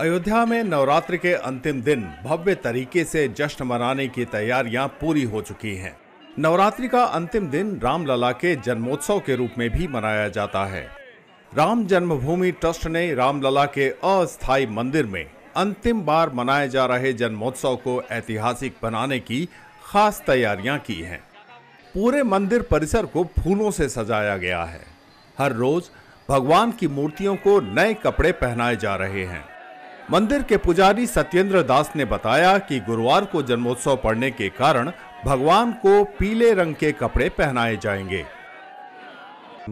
अयोध्या में नवरात्र के अंतिम दिन भव्य तरीके से जश्न मनाने की तैयारियां पूरी हो चुकी हैं नवरात्रि का अंतिम दिन रामलला के जन्मोत्सव के रूप में भी मनाया जाता है राम जन्मभूमि ट्रस्ट ने रामलला के अस्थायी मंदिर में अंतिम बार मनाए जा रहे जन्मोत्सव को ऐतिहासिक बनाने की खास तैयारियां की हैं पूरे मंदिर परिसर को फूलों से सजाया गया है हर रोज़ भगवान की मूर्तियों को नए कपड़े पहनाए जा रहे हैं मंदिर के पुजारी सत्येंद्र दास ने बताया कि गुरुवार को जन्मोत्सव पड़ने के कारण भगवान को पीले रंग के कपड़े पहनाए जाएंगे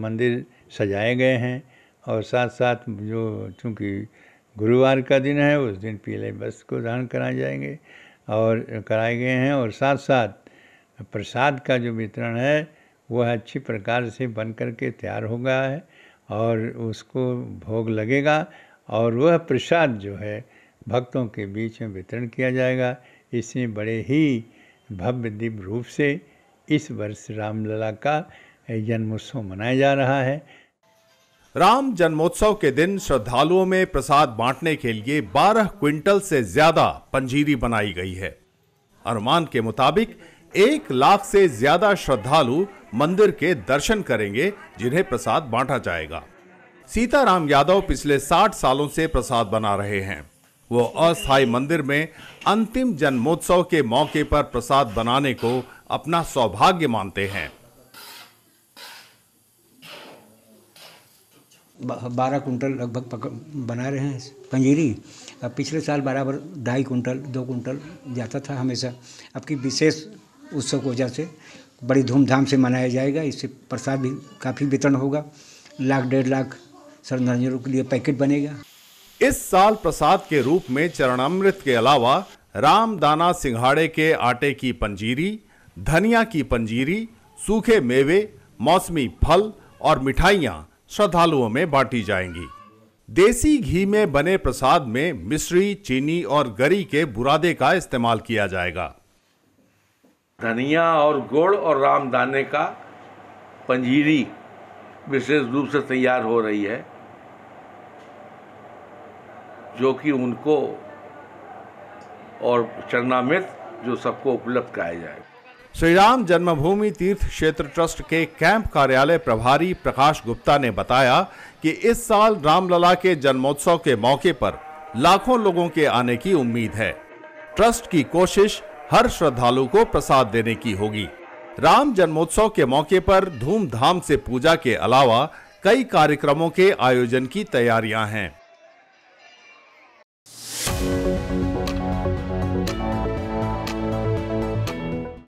मंदिर सजाए गए हैं और साथ साथ जो चूंकि गुरुवार का दिन है उस दिन पीले वस्त्र को धारण कराए जाएंगे और कराए गए हैं और साथ साथ प्रसाद का जो वितरण है वह अच्छी प्रकार से बन करके तैयार हो गया है और उसको भोग लगेगा और वह प्रसाद जो है भक्तों के बीच में वितरण किया जाएगा इसमें बड़े ही भव्य दिव्य रूप से इस वर्ष रामलला का जन्मोत्सव मनाया जा रहा है राम जन्मोत्सव के दिन श्रद्धालुओं में प्रसाद बांटने के लिए 12 क्विंटल से ज्यादा पंजीरी बनाई गई है अनुमान के मुताबिक एक लाख से ज्यादा श्रद्धालु मंदिर के दर्शन करेंगे जिन्हें प्रसाद बांटा जाएगा सीताराम यादव पिछले 60 सालों से प्रसाद बना रहे हैं वो अस्थायी मंदिर में अंतिम जन्मोत्सव के मौके पर प्रसाद बनाने को अपना सौभाग्य मानते हैं बारह कुंटल लगभग बना रहे हैं पंजीरी अब पिछले साल बराबर ढाई कुंटल दो कुंटल जाता था हमेशा अब की विशेष उत्सव की वजह से बड़ी धूमधाम से मनाया जाएगा इससे प्रसाद भी काफ़ी वितरण होगा लाख डेढ़ लाख श्रद्धालुओं के लिए पैकेट बनेगा इस साल प्रसाद के रूप में चरणामृत के अलावा रामदाना सिंघाड़े के आटे की पंजीरी धनिया की पंजीरी सूखे मेवे मौसमी फल और मिठाइयाँ श्रद्धालुओं में बांटी जाएंगी देसी घी में बने प्रसाद में मिश्री चीनी और गरी के बुरादे का इस्तेमाल किया जाएगा धनिया और गुड़ और रामदाने का पंजीरी विशेष रूप से तैयार हो रही है जो कि उनको और चरणामृत जो सबको उपलब्ध कराया जाए श्री राम जन्मभूमि तीर्थ क्षेत्र ट्रस्ट के कैंप कार्यालय प्रभारी प्रकाश गुप्ता ने बताया कि इस साल रामलला के जन्मोत्सव के मौके पर लाखों लोगों के आने की उम्मीद है ट्रस्ट की कोशिश हर श्रद्धालु को प्रसाद देने की होगी राम जन्मोत्सव के मौके पर धूमधाम से पूजा के अलावा कई कार्यक्रमों के आयोजन की तैयारियां हैं